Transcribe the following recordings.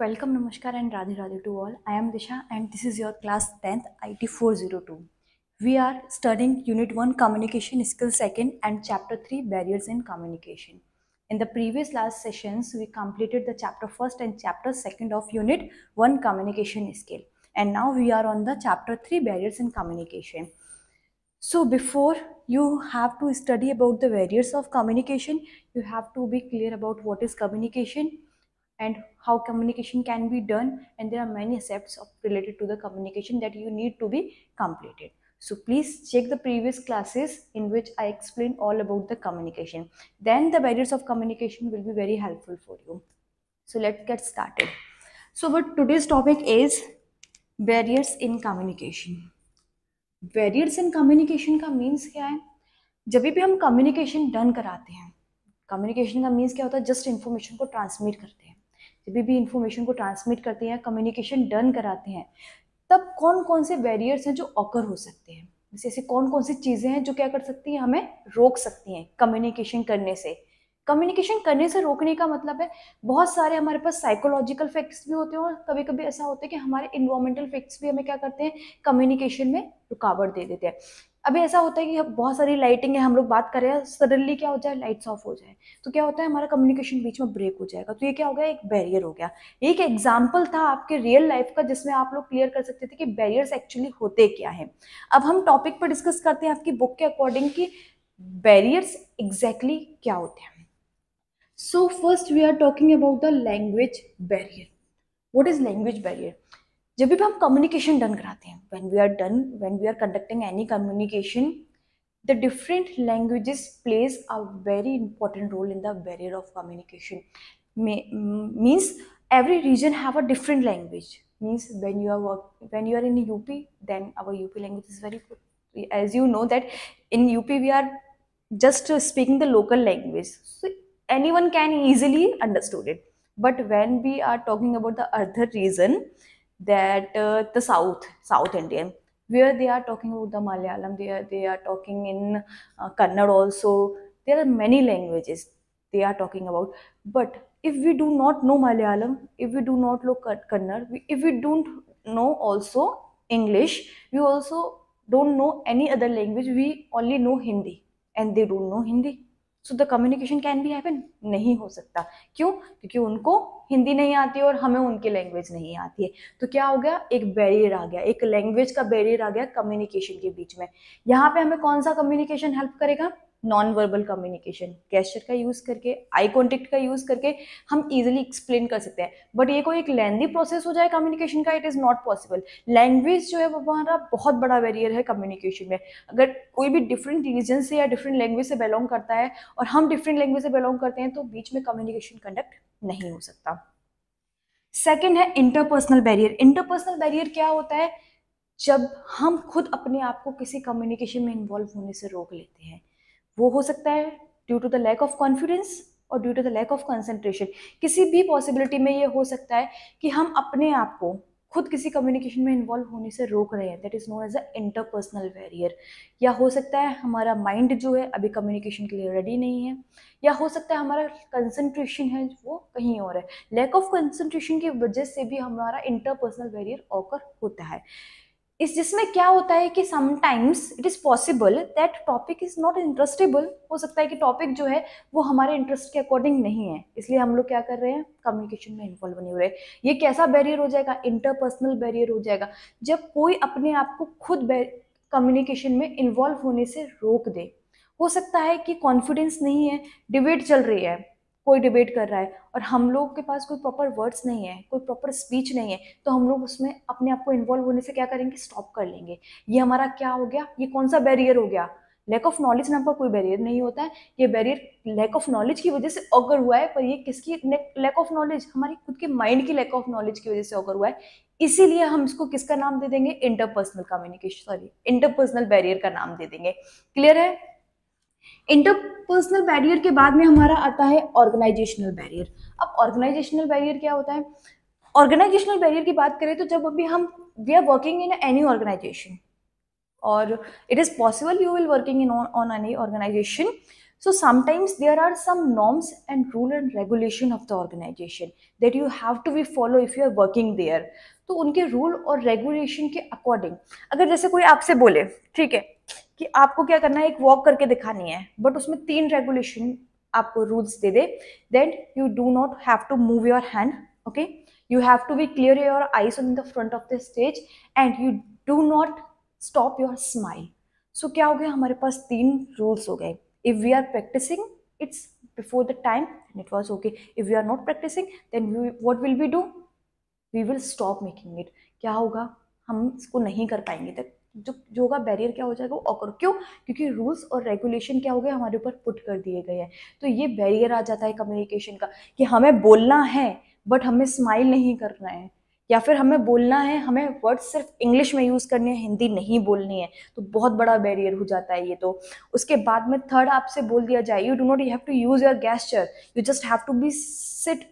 Welcome Namaskar and Radhi Radhi to all. I am Disha and this is your class 10th IT 402. We are studying Unit 1 Communication Skill 2nd and Chapter 3 Barriers in Communication. In the previous last sessions, we completed the Chapter 1st and Chapter 2nd of Unit 1 Communication Skill. And now we are on the Chapter 3 Barriers in Communication. So before you have to study about the barriers of communication, you have to be clear about what is communication, and how communication can be done and there are many steps of related to the communication that you need to be completed. So please check the previous classes in which I explain all about the communication. Then the barriers of communication will be very helpful for you. So let's get started. So what today's topic is barriers in communication. Barriers in communication ka means kya hai jab bhi hum communication done karate hain communication ka means kya hota hai just information ko transmit karte hain जब भी information को transmit करते हैं communication done कराते हैं तब कौन कौन से बैरियर्स हैं जो ऑकर हो सकते हैं जैसे ऐसी कौन कौन सी चीज़ें हैं जो क्या कर सकती हैं हमें रोक सकती हैं कम्युनिकेशन करने से कम्युनिकेशन करने से रोकने का मतलब है बहुत सारे हमारे पास साइकोलॉजिकल फैक्ट्स भी होते हैं और कभी कभी ऐसा होता है कि हमारे इन्वामेंटल फैक्ट्स भी हमें क्या करते हैं कम्युनिकेशन में रुकावट दे देते हैं अभी ऐसा होता है कि बहुत सारी लाइटिंग है हम लोग बात कर रहे हैं सडनली क्या हो जाए लाइट्स ऑफ हो जाए तो क्या होता है हमारा कम्युनिकेशन बीच में ब्रेक हो जाएगा तो ये क्या हो गया एक बैरियर हो गया एक एग्जाम्पल था आपके रियल लाइफ का जिसमें आप लोग क्लियर कर सकते थे कि बैरियर्स एक्चुअली होते क्या है अब हम टॉपिक पर डिस्कस करते हैं आपकी बुक के अकॉर्डिंग कि बैरियर्स एग्जैक्टली exactly क्या होते हैं so first we are talking about the language barrier what is language barrier जब भी हम कम्युनिकेशन डन कराते हैं when we are done when we are conducting any communication the different language plays a very important role in the barrier of communication means every region have a different language means when you are work when you are in U P then our U P language is very good as you know that in U P we are just speaking the local language so anyone can easily understood it but when we are talking about the other region that uh, the South, South Indian, where they are talking about the Malayalam, they are, they are talking in uh, Kannada also. There are many languages they are talking about. But if we do not know Malayalam, if we do not know Kannada, if we don't know also English, we also don't know any other language. We only know Hindi and they don't know Hindi. So the communication can भी happen नहीं हो सकता क्यों क्योंकि उनको हिंदी नहीं आती और हमें उनकी लैंग्वेज नहीं आती है तो क्या हो गया एक बैरियर आ गया एक लैंग्वेज का बैरियर आ गया कम्युनिकेशन के बीच में यहाँ पे हमें कौन सा कम्युनिकेशन हेल्प करेगा नॉन वर्बल कम्युनिकेशन कैशर का यूज़ करके आई कॉन्टेक्ट का यूज़ करके हम इजिली एक्सप्लेन कर सकते हैं बट ये कोई एक लेंदी प्रोसेस हो जाए कम्युनिकेशन का it is not possible language जो है वो हमारा बहुत बड़ा बैरियर है कम्युनिकेशन में अगर कोई भी डिफरेंट रीजन से या डिफरेंट लैंग्वेज से बिलोंग करता है और हम डिफरेंट लैंग्वेज से बिलोंग करते हैं तो बीच में कम्युनिकेशन कंडक्ट नहीं हो सकता सेकेंड है इंटरपर्सनल बैरियर इंटरपर्सनल बैरियर क्या होता है जब हम खुद अपने आप को किसी कम्युनिकेशन में इन्वॉल्व होने से रोक लेते हैं वो हो सकता है due to the lack of confidence और due to the lack of concentration किसी भी पॉसिबिलिटी में ये हो सकता है कि हम अपने आप को खुद किसी कम्युनिकेशन में इन्वॉल्व होने से रोक रहे हैं that is known as a interpersonal barrier या हो सकता है हमारा माइंड जो है अभी कम्युनिकेशन के लिए रेडी नहीं है या हो सकता है हमारा कंसंट्रेशन है वो कहीं और है लैक ऑफ कंसंट्रेशन की वजह से भी हमारा इंटरपर्सनल वैरियर ऑकर होता है इस जिसमें क्या होता है कि sometimes it is possible that topic is not interestable हो सकता है कि टॉपिक जो है वो हमारे इंटरेस्ट के अकॉर्डिंग नहीं है इसलिए हम लोग क्या कर रहे हैं कम्युनिकेशन में इन्वॉल्व नहीं हो रहे ये कैसा बैरियर हो जाएगा इंटरपर्सनल बैरियर हो जाएगा जब कोई अपने आप को खुद कम्युनिकेशन में इन्वॉल्व होने से रोक दे हो सकता है कि कॉन्फिडेंस नहीं है डिबेट चल रही है कोई डिबेट कर रहा है और हम लोग के पास कोई प्रॉपर वर्ड्स नहीं है कोई प्रॉपर स्पीच नहीं है तो हम लोग उसमें अपने आप को इन्वॉल्व होने से क्या करेंगे स्टॉप कर लेंगे ये हमारा क्या हो गया ये कौन सा बैरियर हो गया लैक ऑफ नॉलेज नाम का कोई बैरियर नहीं होता है ये बैरियर लैक ऑफ नॉलेज की वजह से ऑगर हुआ है पर ये किसकी लैक ऑफ नॉलेज हमारी खुद के माइंड की लैक ऑफ नॉलेज की वजह से ऑगर हुआ है इसीलिए हम इसको किसका नाम दे देंगे interpersonal communication sorry interpersonal barrier का नाम दे देंगे क्लियर है इंटरपर्सनल बैरियर के बाद में हमारा आता है ऑर्गेनाइजेशनल बैरियर अब ऑर्गेनाइजेशनल बैरियर क्या होता है ऑर्गेनाइजेशनल बैरियर की बात करें तो जब अभी हम we are working in any organisation और it is possible you will working in on any organisation so sometimes there are some norms and rule and regulation of the organisation that you have to be follow if you are working there तो उनके rule और regulation के according अगर जैसे कोई आपसे बोले ठीक है कि आपको क्या करना है एक वॉक करके दिखानी है बट उसमें तीन रेगुलेशन आपको रूल्स दे दे then you do not have to move your hand okay you have to be clear your eyes on the front of the stage and you do not stop your smile so क्या हो गया हमारे पास तीन rules हो गए if we are practising it's before the time and it was okay if you are not practising then what will be do we will stop making it क्या होगा हम इसको नहीं कर पाएंगे तक जो योगा बैरियर क्या हो जाएगा वो ऑकर क्यों क्योंकि रूल्स और रेगुलेशन क्या हो गए हमारे ऊपर पुट कर दिए गए हैं तो ये बैरियर आ जाता है कम्युनिकेशन का कि हमें बोलना है बट हमें स्माइल नहीं करना है या फिर हमें बोलना है हमें वर्ड सिर्फ इंग्लिश में यूज़ करनी है हिंदी नहीं बोलनी है तो बहुत बड़ा बैरियर हो जाता है ये तो उसके बाद में थर्ड आपसे बोल दिया जाए you do not you have to use your gesture you just have to be sit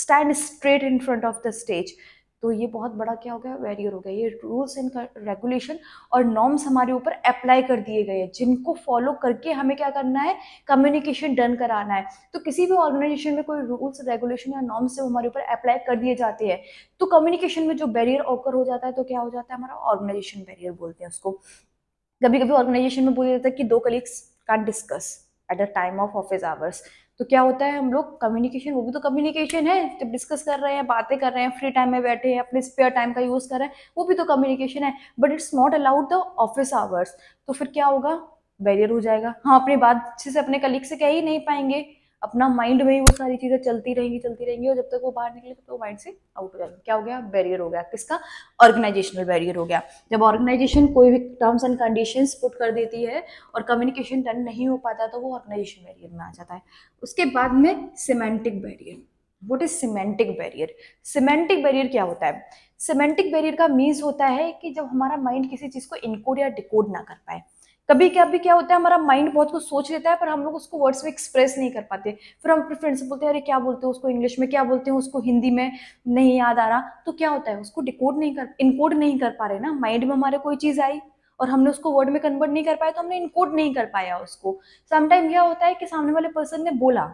stand straight in front of the stage तो ये बहुत बड़ा क्या हो गया वैरियर हो गया ये रूल्स एंड रेगुलेशन और नॉर्म्स हमारे ऊपर अप्लाई कर दिए गए हैं जिनको फॉलो करके हमें क्या करना है कम्युनिकेशन डन कराना है तो किसी भी ऑर्गेनाइजेशन में कोई रूल्स रेगुलेशन या नॉर्म्स है हमारे ऊपर अप्लाई कर दिए जाते हैं तो कम्युनिकेशन में जो बैरियर ऑकर हो जाता है तो क्या हो जाता है हमारा ऑर्गेनाइजेशन बैरियर बोलते हैं उसको कभी कभी ऑर्गेनाइजेशन में बोल जाता है कि दो colleagues can discuss at the time of office hours तो क्या होता है हम लोग कम्युनिकेशन वो भी तो कम्युनिकेशन है जब डिस्कस कर रहे हैं बातें कर रहे हैं फ्री टाइम में बैठे हैं अपने स्पेयर टाइम का यूज़ कर रहे हैं वो भी तो कम्युनिकेशन है but it's not allowed the office hours तो फिर क्या होगा बैरियर हो जाएगा हाँ अपनी बात अच्छे से अपने कलीग से कह ही नहीं पाएंगे अपना माइंड में ही वो सारी चीज़ें चलती रहेंगी चलती रहेंगी और जब तक वो बाहर निकले तो वो माइंड से आउट हो जाएंगे क्या हो गया बैरियर हो गया किसका ऑर्गेनाइजेशनल बैरियर हो गया जब ऑर्गेनाइजेशन कोई भी टर्म्स एंड कंडीशन पुट कर देती है और कम्युनिकेशन डन नहीं हो पाता तो वो ऑर्गेनाइजेशन बैरियर में आ जाता है उसके बाद में semantic barrier what is semantic barrier semantic barrier क्या होता है सिमेंटिक बैरियर का मीन्स होता है कि जब हमारा माइंड किसी चीज़ को इनकोड या डिकोड ना कर पाए कभी कभी क्या होता है हमारा माइंड बहुत कुछ सोच लेता है पर हम लोग उसको वर्ड्स में एक्सप्रेस नहीं कर पाते फिर हम अपने फ्रेंड से बोलते हैं अरे क्या बोलते हो उसको इंग्लिश में क्या बोलते हैं उसको हिंदी में नहीं याद आ रहा तो क्या होता है उसको डिकोड नहीं कर इनकोड नहीं कर पा रहे ना माइंड में हमारे कोई चीज़ आई और हमने उसको वर्ड में कन्वर्ट नहीं कर पाया तो हमने इनकोड नहीं कर पाया उसको समटाइम यह होता है कि सामने वाले पर्सन ने बोला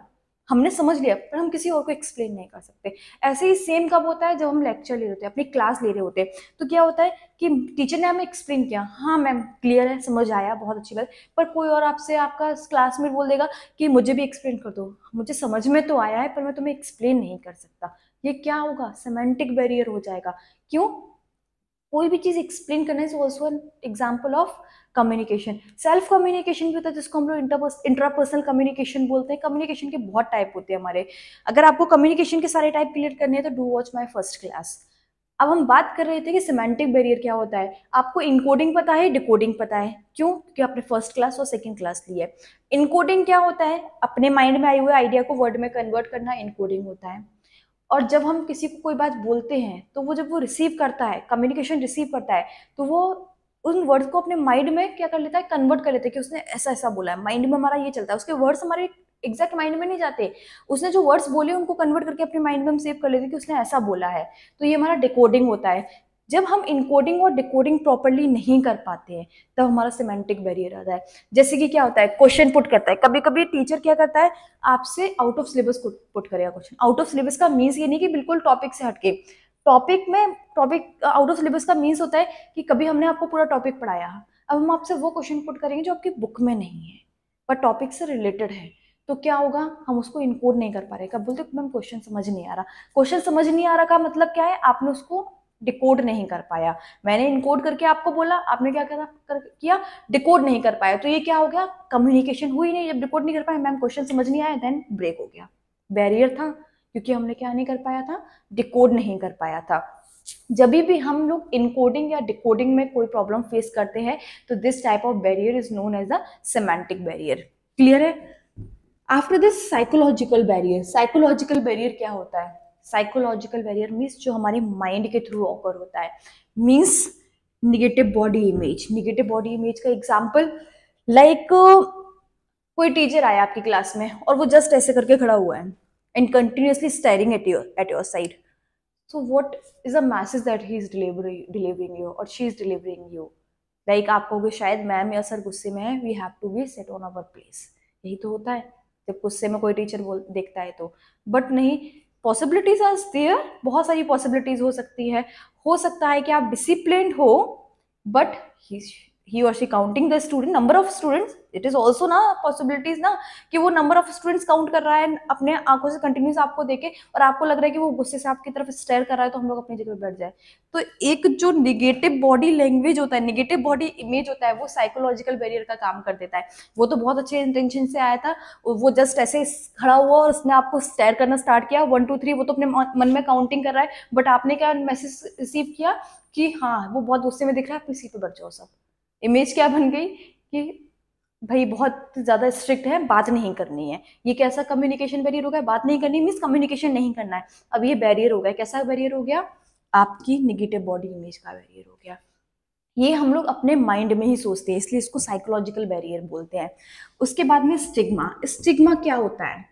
हमने समझ लिया पर हम किसी और को एक्सप्लेन नहीं कर सकते ऐसे ही सेम कब होता है जब हम लेक्चर ले रहे होते हैं अपनी क्लास ले रहे होते हैं तो क्या होता है कि टीचर ने हमें एक्सप्लेन किया हाँ मैम क्लियर है समझ आया बहुत अच्छी बात पर कोई और आपसे आपका क्लासमेट बोल देगा कि मुझे भी एक्सप्लेन कर दो मुझे समझ में तो आया है पर मैं तुम्हें एक्सप्लेन नहीं कर सकता ये क्या होगा सेमेंटिक बैरियर हो जाएगा क्यों कोई भी चीज़ एक्सप्लेन करना is also an example of communication self communication भी होता है जिसको हम लोग इंटरपर्स इंट्रापर्सनल कम्युनिकेशन बोलते हैं कम्युनिकेशन के बहुत टाइप होते हैं हमारे अगर आपको कम्युनिकेशन के सारे टाइप क्लियर करने हैं तो do watch my first class अब हम बात कर रहे थे कि सिमेंटिक बैरियर क्या होता है आपको इनकोडिंग पता है डिकोडिंग पता है क्यों क्योंकि आपने फर्स्ट क्लास और सेकंड क्लास ली है इनकोडिंग क्या होता है अपने माइंड में आए हुए आइडिया को वर्ड में कन्वर्ट करना इनकोडिंग होता है और जब हम किसी को कोई बात बोलते हैं तो वो जब वो रिसीव करता है कम्युनिकेशन रिसीव करता है तो वो उन वर्ड्स को अपने माइंड में क्या कर लेता है कन्वर्ट कर लेता है कि उसने ऐसा ऐसा बोला है माइंड में हमारा ये चलता है उसके वर्ड्स हमारे एग्जैक्ट माइंड में नहीं जाते उसने जो वर्ड्स बोले उनको कन्वर्ट करके अपने माइंड में हम सेव कर लेते हैं कि उसने ऐसा बोला है तो ये हमारा डिकोडिंग होता है जब हम इनकोडिंग और डिकोडिंग प्रॉपरली नहीं कर पाते हैं तब तो हमारा सिमेंटिक बैरियर आता है जैसे कि क्या होता है क्वेश्चन पुट करता है कभी कभी टीचर क्या करता है आपसे आउट ऑफ सिलेबस पुट करेगा क्वेश्चन आउट ऑफ सिलेबस का मीन्स ये नहीं कि बिल्कुल टॉपिक से हटके टॉपिक में टॉपिक आउट ऑफ सिलेबस का मीन्स होता है कि कभी हमने आपको पूरा टॉपिक पढ़ाया अब हम आपसे वो क्वेश्चन पुट करेंगे जो आपकी बुक में नहीं है पर टॉपिक से रिलेटेड है तो क्या होगा हम उसको इनकोड नहीं कर पा रहे कब बोलते मैम क्वेश्चन समझ नहीं आ रहा क्वेश्चन समझ नहीं आ रहा का मतलब क्या है आपने उसको डिकोड नहीं कर पाया मैंने इनकोड करके आपको बोला आपने क्या करा कर, किया डिकोड नहीं कर पाया तो ये क्या हो गया कम्युनिकेशन हुई नहीं जब डिकोड नहीं कर पाया मैम क्वेश्चन समझ नहीं आया देन ब्रेक हो गया बैरियर था क्योंकि हमने क्या नहीं कर पाया था डिकोड नहीं कर पाया था जब भी हम लोग इनकोडिंग या डिकोडिंग में कोई प्रॉब्लम फेस करते हैं तो this type of barrier is known as a semantic barrier clear है after this psychological barrier psychological barrier क्या होता है साइकोलॉजिकल बैरियर मीन्स जो हमारे माइंड के थ्रू ऑकर होता है means negative body image negative body image का एग्जाम्पल लाइक like, कोई टीचर आया आपकी क्लास में और वो जस्ट ऐसे करके खड़ा हुआ है and continuously staring at you at your side so what is the message that he is delivering delivering you or she is delivering you like आप कहोगे शायद मैम या सर गुस्से में है we have to be set on our place यही तो होता है जब गुस्से में कोई टीचर बोल देखता है तो बट नहीं पॉसिबिलिटीज आर देयर बहुत सारी पॉसिबिलिटीज हो सकती है हो सकता है कि आप डिसिप्लिन हो बट ही और she counting the student number of students it is also ना पॉसिबिलिटीज ना कि वो नंबर ऑफ स्टूडेंट्स काउंट कर रहा है अपने आंखों से कंटिन्यूस आपको देखे और आपको लग रहा है कि वो गुस्से से आपकी तरफ स्टेयर कर रहा है तो हम लोग अपनी जगह बैठ जाए तो एक जो निगेटिव बॉडी लैंग्वेज होता है निगेटिव बॉडी इमेज होता है वो साइकोलॉजिकल बैरियर का काम कर देता है वो तो बहुत अच्छे इंटेंशन से आया था वो जस्ट ऐसे खड़ा हुआ और उसने आपको स्टेयर करना स्टार्ट किया वन टू थ्री वो तो अपने मन में काउंटिंग कर रहा है बट आपने क्या मैसेज रिसीव किया कि हाँ वो बहुत गुस्से में दिख रहा है आप सीट पर बैठ जाओ सब इमेज क्या बन गई कि भाई बहुत ज़्यादा स्ट्रिक्ट है बात नहीं करनी है ये कैसा कम्युनिकेशन बैरियर हो गया बात नहीं करनी मिस कम्युनिकेशन नहीं करना है अब ये बैरियर हो गया कैसा बैरियर हो गया आपकी निगेटिव बॉडी इमेज का बैरियर हो गया ये हम लोग अपने माइंड में ही सोचते हैं इसलिए इसको साइकोलॉजिकल बैरियर बोलते हैं उसके बाद में स्टिग्मा स्टिग्मा क्या होता है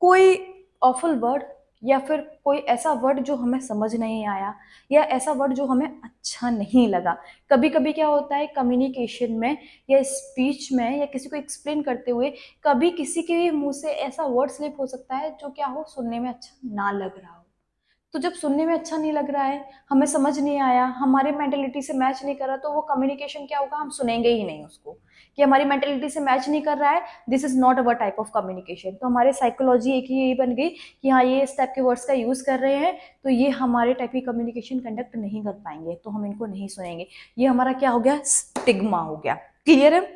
कोई ऑफल वर्ड या फिर कोई ऐसा वर्ड जो हमें समझ नहीं आया या ऐसा वर्ड जो हमें अच्छा नहीं लगा कभी कभी क्या होता है कम्युनिकेशन में या स्पीच में या किसी को एक्सप्लेन करते हुए कभी किसी के मुंह से ऐसा वर्ड स्लिप हो सकता है जो क्या हो सुनने में अच्छा ना लग रहा हो तो जब सुनने में अच्छा नहीं लग रहा है हमें समझ नहीं आया हमारे मेंटेलिटी से मैच नहीं कर रहा तो वो कम्युनिकेशन क्या होगा हम सुनेंगे ही नहीं उसको कि हमारी मेंटेलिटी से मैच नहीं कर रहा है this is not our type of communication तो हमारे साइकोलॉजी एक ही यही बन गई कि हाँ ये इस टाइप के वर्ड्स का यूज़ कर रहे हैं तो ये हमारे टाइप की कम्युनिकेशन कंडक्ट नहीं कर पाएंगे तो हम इनको नहीं सुनेंगे ये हमारा क्या हो गया स्टिग्मा हो गया क्लियर है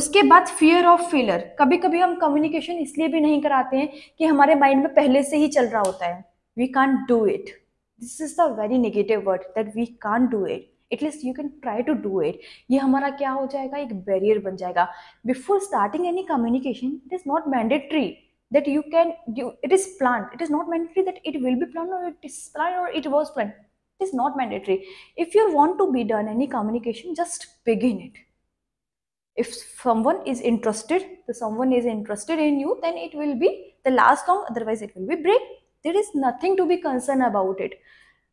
उसके बाद फियर ऑफ फेलर कभी कभी हम कम्युनिकेशन इसलिए भी नहीं कराते हैं कि हमारे माइंड में पहले से ही चल रहा होता है we can't do it this is the very negative word that we can't do it at least you can try to do it ये हमारा क्या हो जाएगा एक बैरियर बन जाएगा before starting any communication it is not that you can do it is planned it is not mandatory that it will be planned or it is planned or it was planned it is not mandatory if you want to be done any communication just begin it if someone is interested if someone is interested in you then it will be the last song otherwise it will be break there is nothing to be concern about it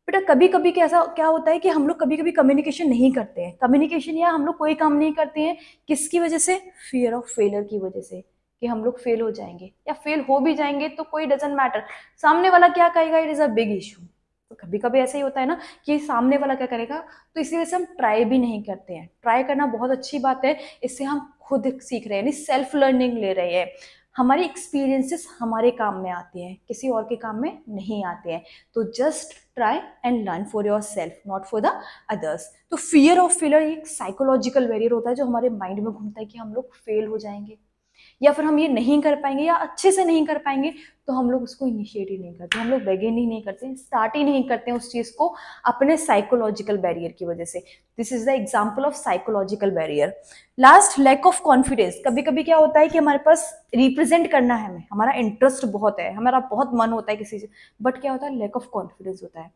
बेटा कभी कभी कैसा क्या होता है कि हम लोग कभी कभी कम्युनिकेशन नहीं करते हैं कम्युनिकेशन या हम लोग कोई काम नहीं करते हैं किसकी वजह से फियर ऑफ फेलर की वजह से कि हम लोग फेल हो जाएंगे या फेल हो भी जाएंगे तो कोई डजेंट मैटर सामने वाला क्या कहेगा it is a big issue तो कभी कभी ऐसा ही होता है ना कि सामने वाला क्या करेगा तो इसी वजह से हम ट्राई भी नहीं करते हैं ट्राई करना बहुत अच्छी बात है इससे हम खुद सीख रहे हैं यानी सेल्फ लर्निंग ले रहे हैं हमारे एक्सपीरियंसेस हमारे काम में आते हैं किसी और के काम में नहीं आते हैं तो just try and learn for yourself not for the others तो फियर ऑफ फेलर एक साइकोलॉजिकल वेरियर होता है जो हमारे माइंड में घूमता है कि हम लोग फेल हो जाएंगे या फिर हम ये नहीं कर पाएंगे या अच्छे से नहीं कर पाएंगे तो हम लोग उसको इनिशिएट ही नहीं करते हम लोग बेगेन ही नहीं करते स्टार्ट ही नहीं करते उस चीज़ को अपने साइकोलॉजिकल बैरियर की वजह से this is the example of psychological barrier last lack of confidence कभी कभी क्या होता है कि हमारे पास रिप्रेजेंट करना है हमें हमारा इंटरेस्ट बहुत है हमारा बहुत मन होता है किसी से बट क्या होता है लैक ऑफ कॉन्फिडेंस होता है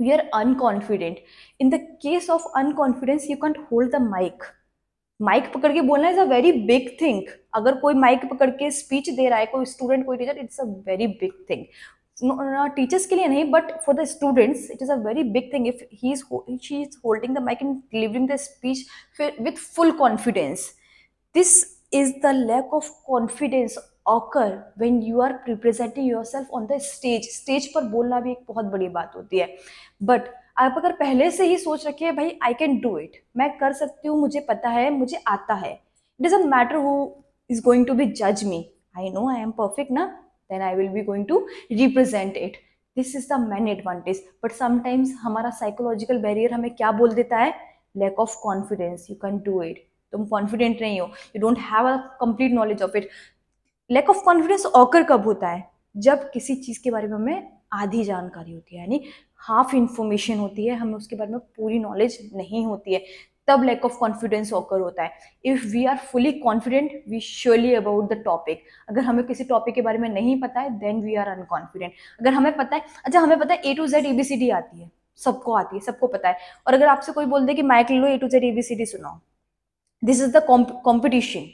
we are unconfident in the case of unconfidence you can't hold the mic mic पकड़ के बोलना is a very big thing अगर कोई माइक पकड़ के स्पीच दे रहा है कोई स्टूडेंट कोई teacher it's a very big thing teachers के लिए नहीं but for the students it is a very big thing if he is she is holding the mic and delivering the speech फिर with full confidence this is the lack of confidence occur when you are representing yourself on the stage stage पर बोलना भी एक बहुत बड़ी बात होती है बट आप अगर पहले से ही सोच रखिए भाई आई कैन डू इट मैं कर सकती हूँ मुझे पता है मुझे आता है it doesn't matter who is going to be judge me. I know I am perfect na, then I will be going to represent it. This is the main advantage but sometimes हमारा psychological barrier हमें क्या बोल देता है lack of confidence you can do it तुम confident नहीं हो you don't have a complete knowledge of it lack of confidence occur कब होता है जब किसी चीज़ के बारे में हमें आधी जानकारी होती है यानी हाफ इन्फॉर्मेशन होती है हमें उसके बारे में पूरी नॉलेज नहीं होती है तब लैक ऑफ कॉन्फिडेंस ऑकर होता है if we are fully confident we surely about the topic अगर हमें किसी टॉपिक के बारे में नहीं पता है देन वी आर अनकॉन्फिडेंट अगर हमें पता है अच्छा हमें पता है ए टू जेड एबीसीडी आती है सबको आती है सबको पता है और अगर आपसे कोई बोल दे कि माइक लो ए टू जेड एबीसीडी सुनाओ this is the competition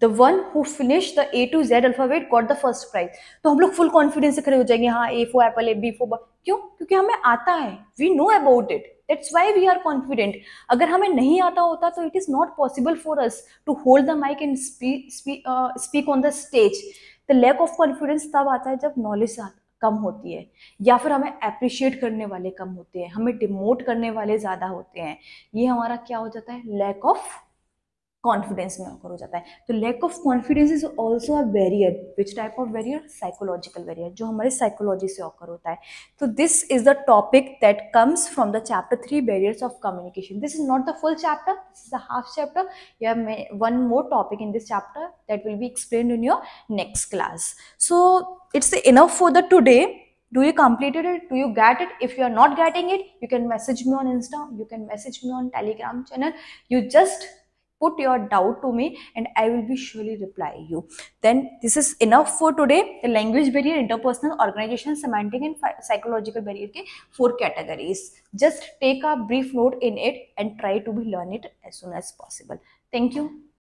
the one who finish the A to Z alphabet got the first prize तो हम लोग फुल कॉन्फिडेंस से खड़े हो जाएंगे हाँ ए फो एपल ए बी फो क्यों क्योंकि हमें आता है we know about it that's why we are confident अगर हमें नहीं आता होता तो it is not possible for us to hold the mic and speak on the stage the lack of confidence तब आता है जब नॉलेज कम होती है या फिर हमें अप्रिशिएट करने वाले कम होते हैं हमें डिमोट करने वाले ज़्यादा होते हैं ये हमारा क्या हो जाता है लैक ऑफ कॉन्फिडेंस में अंकर हो जाता है तो lack of confidence is also a barrier which type of barrier psychological barrier जो हमारे साइकोलॉजी से ऑकर होता है तो this is the topic that comes from the chapter three barriers of communication this is not the full chapter this is the half chapter या one more topic in this chapter that will be explain in your next class so it's enough for the today do you completed it do you get it if you are not getting it you can message me on insta you can message me on telegram channel you just put your doubt to me and I will be surely reply you. Then this is enough for today. The language barrier, interpersonal, organizational, semantic and psychological barrier ke four categories. Just take a brief note in it and try to be learn it as soon as possible. Thank you.